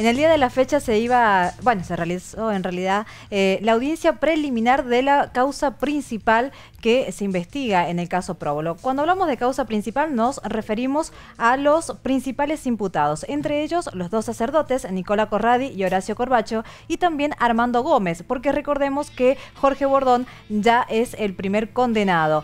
En el día de la fecha se iba, bueno, se realizó en realidad eh, la audiencia preliminar de la causa principal que se investiga en el caso Próbolo. Cuando hablamos de causa principal nos referimos a los principales imputados, entre ellos los dos sacerdotes, Nicola Corradi y Horacio Corbacho, y también Armando Gómez, porque recordemos que Jorge Bordón ya es el primer condenado.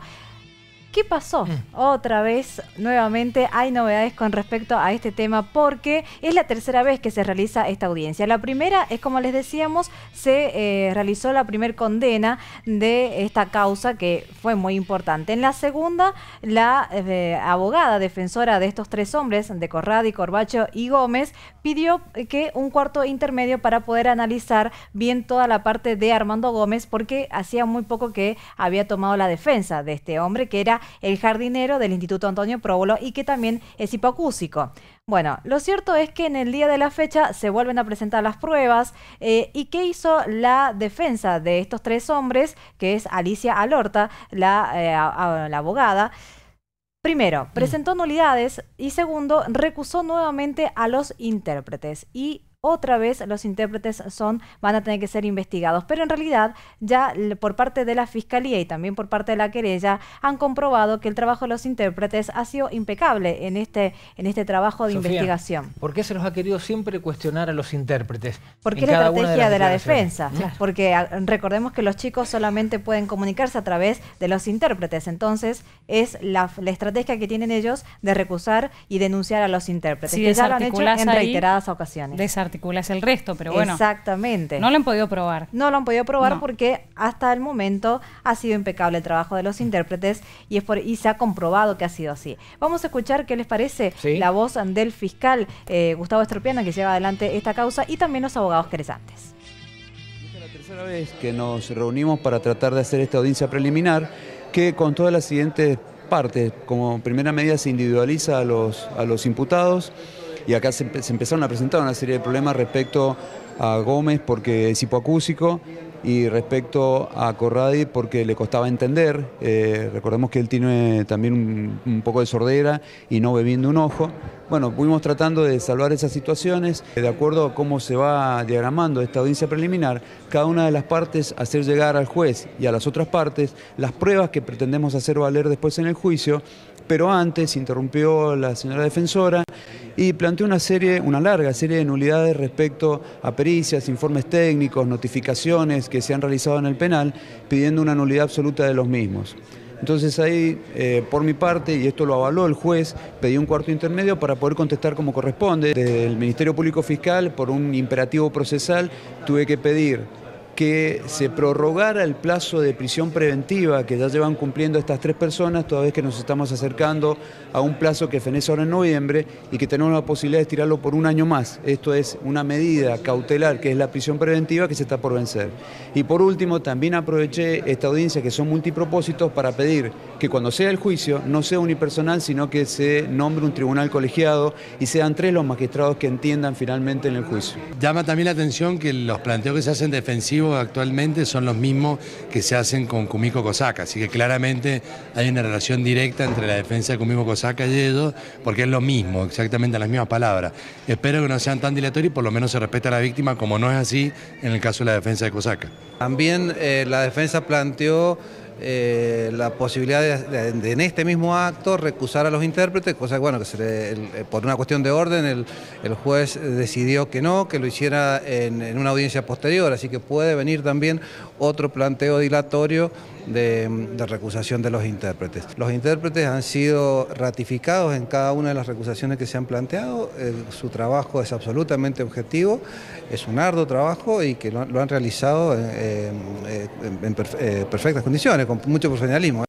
¿Qué pasó? Mm. Otra vez, nuevamente, hay novedades con respecto a este tema porque es la tercera vez que se realiza esta audiencia. La primera es, como les decíamos, se eh, realizó la primer condena de esta causa que fue muy importante. En la segunda, la eh, abogada defensora de estos tres hombres, de Corradi, Corbacho y Gómez, pidió que un cuarto intermedio para poder analizar bien toda la parte de Armando Gómez porque hacía muy poco que había tomado la defensa de este hombre que era el jardinero del Instituto Antonio Próbolo y que también es hipocúsico. Bueno, lo cierto es que en el día de la fecha se vuelven a presentar las pruebas eh, y qué hizo la defensa de estos tres hombres, que es Alicia Alorta, la, eh, la abogada. Primero, mm. presentó nulidades y segundo, recusó nuevamente a los intérpretes y otra vez los intérpretes son, van a tener que ser investigados. Pero en realidad ya por parte de la Fiscalía y también por parte de la querella han comprobado que el trabajo de los intérpretes ha sido impecable en este, en este trabajo de investigación. ¿Por qué se los ha querido siempre cuestionar a los intérpretes? Porque es la estrategia de, la defensa. Porque ah, recordemos que los chicos solamente pueden comunicarse a través de los intérpretes. Entonces es la, estrategia que tienen ellos de recusar y denunciar a los intérpretes. y que ya lo han hecho en reiteradas ocasiones es el resto, pero bueno. Exactamente. No lo han podido probar. No lo han podido probar porque hasta el momento ha sido impecable el trabajo de los intérpretes y, se ha comprobado que ha sido así. Vamos a escuchar qué les parece la voz del fiscal eh, Gustavo Estropiana que lleva adelante esta causa y también los abogados cresantes. Esta es la tercera vez que nos reunimos para tratar de hacer esta audiencia preliminar que con todas las siguientes partes, como primera medida se individualiza a los, a los imputados, y acá se, empezaron a presentar una serie de problemas respecto a Gómez porque es hipoacúsico y respecto a Corradi porque le costaba entender. Eh, recordemos que él tiene también un, un, poco de sordera y no bebiendo un ojo. Bueno, fuimos tratando de salvar esas situaciones. Eh, de acuerdo a cómo se va diagramando esta audiencia preliminar, cada una de las partes hacer llegar al juez y a las otras partes las pruebas que pretendemos hacer valer después en el juicio, pero antes interrumpió la señora defensora y planteó una serie, una larga serie de nulidades respecto a pericias, informes técnicos, notificaciones que se han realizado en el penal, pidiendo una nulidad absoluta de los mismos. Entonces ahí, eh, por mi parte, y esto lo avaló el juez, pedí un cuarto intermedio para poder contestar como corresponde. el Ministerio Público Fiscal, por un imperativo procesal, tuve que pedir que se prorrogara el plazo de prisión preventiva que ya llevan cumpliendo estas tres personas, toda vez que nos estamos acercando a un plazo que fenece ahora en noviembre y que tenemos la posibilidad de estirarlo por un año más. Esto es una medida cautelar que es la prisión preventiva que se está por vencer. Y por último, también aproveché esta audiencia que son multipropósitos para pedir que cuando sea el juicio no sea unipersonal, sino que se nombre un tribunal colegiado y sean tres los magistrados que entiendan finalmente en el juicio. Llama también la atención que los planteos que se hacen defensivos actualmente son los mismos que se hacen con Kumiko Kosaka, así que claramente hay una relación directa entre la defensa de Kumiko Kosaka y ellos, porque es lo mismo, exactamente las mismas palabras. Espero que no sean tan dilatorios y por lo menos se respete a la víctima, como no es así en el caso de la defensa de Cosaca. También eh, la defensa planteó eh, la posibilidad de, en este mismo acto recusar a los intérpretes, cosa bueno, que se eh, por una cuestión de orden el, juez decidió que no, que lo hiciera en una audiencia posterior, así que puede venir también otro planteo dilatorio de, recusación de los intérpretes. Los intérpretes han sido ratificados en cada una de las recusaciones que se han planteado, su trabajo es absolutamente objetivo, es un arduo trabajo y que lo, han realizado en eh, perfectas condiciones, con mucho profesionalismo.